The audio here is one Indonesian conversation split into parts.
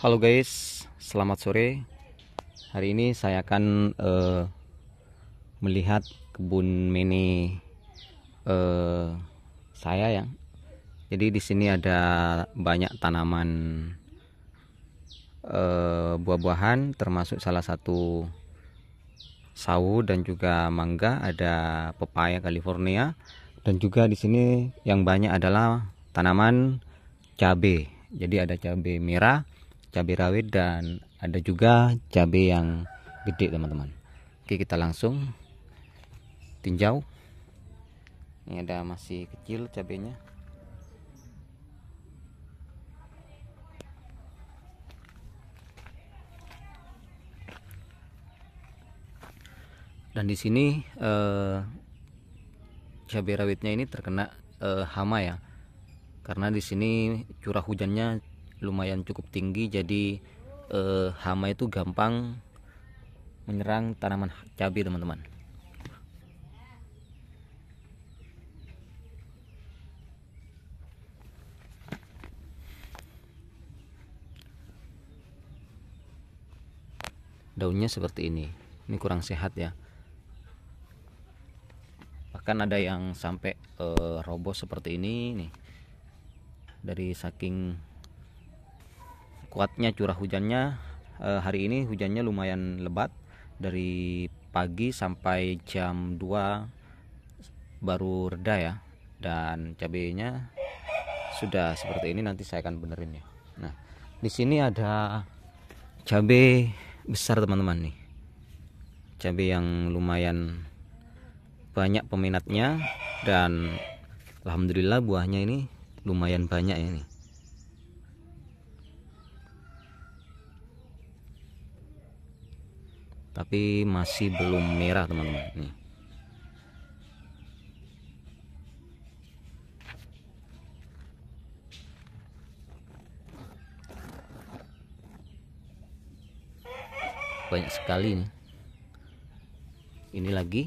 Halo guys, selamat sore. Hari ini saya akan uh, melihat kebun mini uh, saya ya. Jadi di sini ada banyak tanaman uh, buah-buahan, termasuk salah satu sawu dan juga mangga, ada pepaya California dan juga di sini yang banyak adalah tanaman cabai. Jadi ada cabai merah cabai rawit dan ada juga cabai yang gede teman-teman oke kita langsung tinjau ini ada masih kecil cabainya. dan di sini eh, cabai rawitnya ini terkena eh, hama ya karena di sini curah hujannya lumayan cukup tinggi jadi eh, hama itu gampang menyerang tanaman cabai teman-teman daunnya seperti ini ini kurang sehat ya bahkan ada yang sampai e, roboh seperti ini nih dari saking kuatnya curah hujannya eh, hari ini hujannya lumayan lebat dari pagi sampai jam 2 baru reda ya dan cabenya sudah seperti ini nanti saya akan benerin ya nah di sini ada cabai besar teman-teman nih cabai yang lumayan banyak peminatnya dan alhamdulillah buahnya ini lumayan banyak ya tapi masih belum merah teman-teman nih banyak sekali nih ini lagi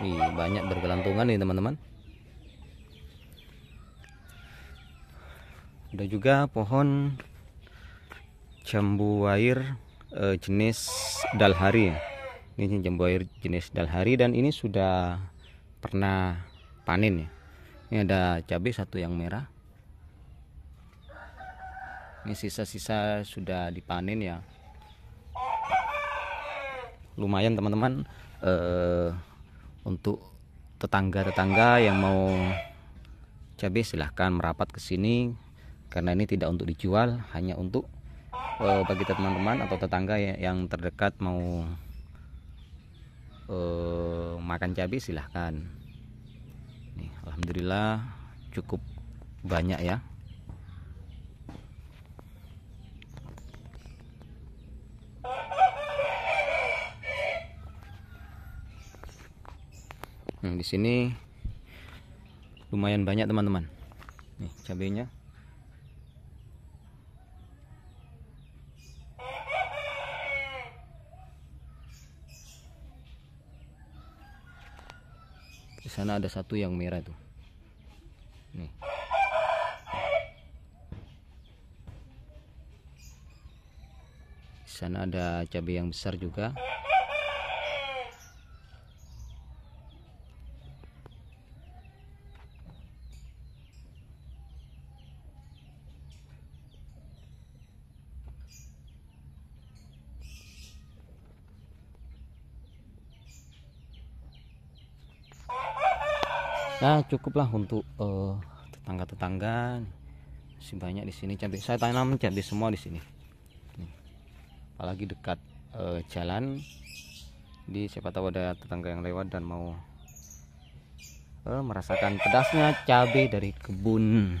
Nih, banyak bergelantungan nih teman-teman ada juga pohon jambu air e, jenis dalhari ini jambu air jenis dalhari dan ini sudah pernah panen ya ini ada cabai satu yang merah ini sisa-sisa sudah dipanen ya lumayan teman-teman e, untuk tetangga-tetangga yang mau cabai silahkan merapat ke sini karena ini tidak untuk dijual hanya untuk uh, bagi teman-teman atau tetangga ya, yang terdekat mau uh, makan cabai silahkan nih Alhamdulillah cukup banyak ya nah, di sini lumayan banyak teman-teman nih cabainya di sana ada satu yang merah tuh nih di sana ada cabai yang besar juga ya cukuplah untuk tetangga eh, tetangga-tetangga masih banyak di sini cabai saya tanam cabai semua di sini apalagi dekat uh, jalan di siapa tahu ada tetangga yang lewat dan mau uh, merasakan pedasnya cabai dari kebun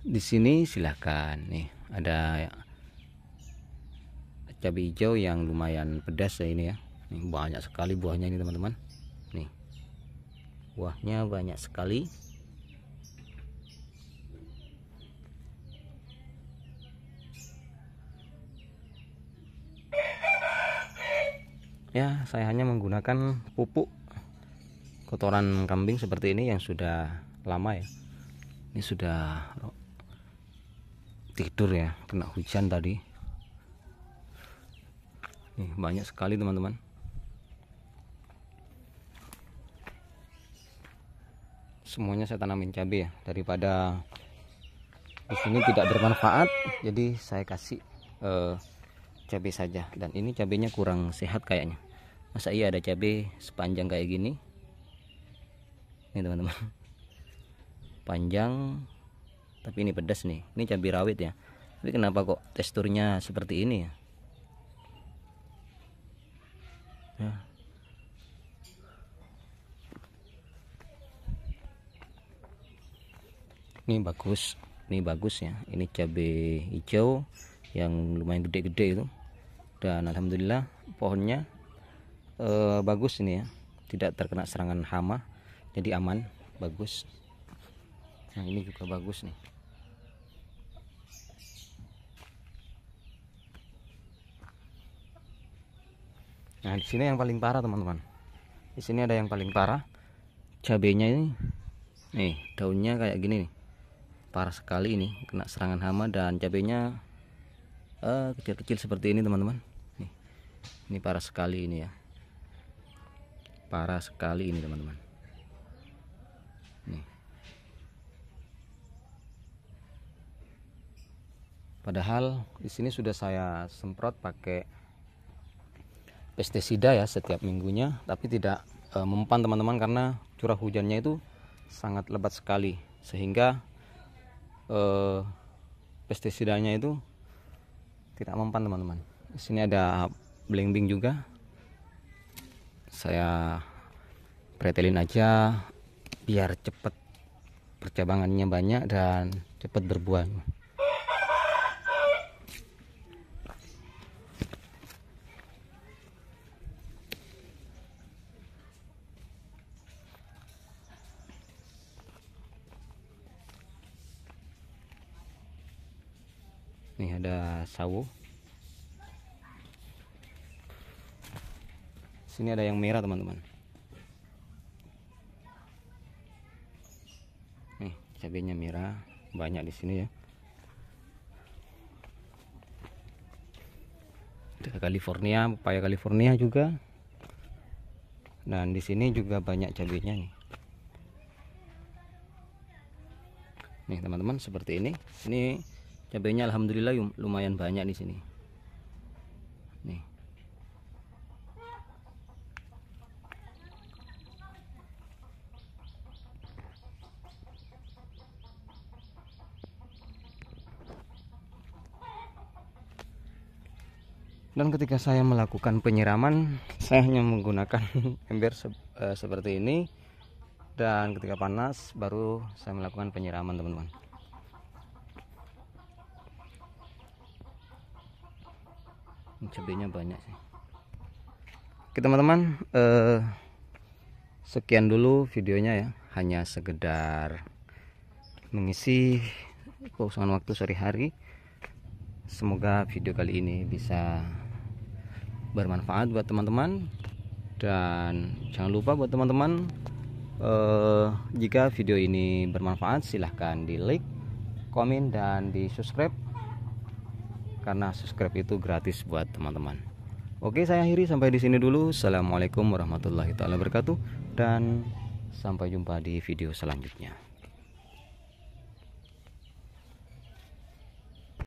di sini silahkan nih ada cabai hijau yang lumayan pedas ya ini ya ini banyak sekali buahnya ini teman-teman buahnya banyak sekali ya saya hanya menggunakan pupuk kotoran kambing seperti ini yang sudah lama ya ini sudah tidur ya kena hujan tadi nih banyak sekali teman-teman semuanya saya tanamin cabai ya daripada di sini tidak bermanfaat jadi saya kasih eh, cabai saja dan ini cabainya kurang sehat kayaknya masa iya ada cabai sepanjang kayak gini ini teman-teman panjang tapi ini pedas nih ini cabai rawit ya tapi kenapa kok teksturnya seperti ini ya, ya ini bagus ini bagus ya ini cabe hijau yang lumayan gede-gede itu dan alhamdulillah pohonnya eh, bagus ini ya tidak terkena serangan hama jadi aman bagus nah ini juga bagus nih Nah, di sini yang paling parah, teman-teman. Di sini ada yang paling parah. Cabenya ini. Nih, daunnya kayak gini nih parah sekali ini kena serangan hama dan cabenya eh, kecil-kecil uh, seperti ini teman-teman nih ini parah sekali ini ya parah sekali ini teman-teman padahal di sini sudah saya semprot pakai pestisida ya setiap minggunya tapi tidak uh, mempan teman-teman karena curah hujannya itu sangat lebat sekali sehingga eh, pestisidanya itu tidak mempan teman-teman di sini ada bling-bling juga saya pretelin aja biar cepat percabangannya banyak dan cepat berbuah nih ada sawo sini ada yang merah teman-teman nih cabenya merah banyak di sini ya ada California pepaya California juga dan di sini juga banyak cabenya nih nih teman-teman seperti ini ini cabenya alhamdulillah lumayan banyak di sini nih dan ketika saya melakukan penyiraman saya hanya menggunakan ember se eh, seperti ini dan ketika panas baru saya melakukan penyiraman teman-teman cabenya banyak sih oke teman-teman eh, sekian dulu videonya ya hanya sekedar mengisi kosongan waktu sore hari semoga video kali ini bisa bermanfaat buat teman-teman dan jangan lupa buat teman-teman eh, jika video ini bermanfaat silahkan di like komen dan di subscribe karena subscribe itu gratis buat teman-teman. Oke, saya akhiri sampai di sini dulu. Assalamualaikum warahmatullahi wabarakatuh dan sampai jumpa di video selanjutnya.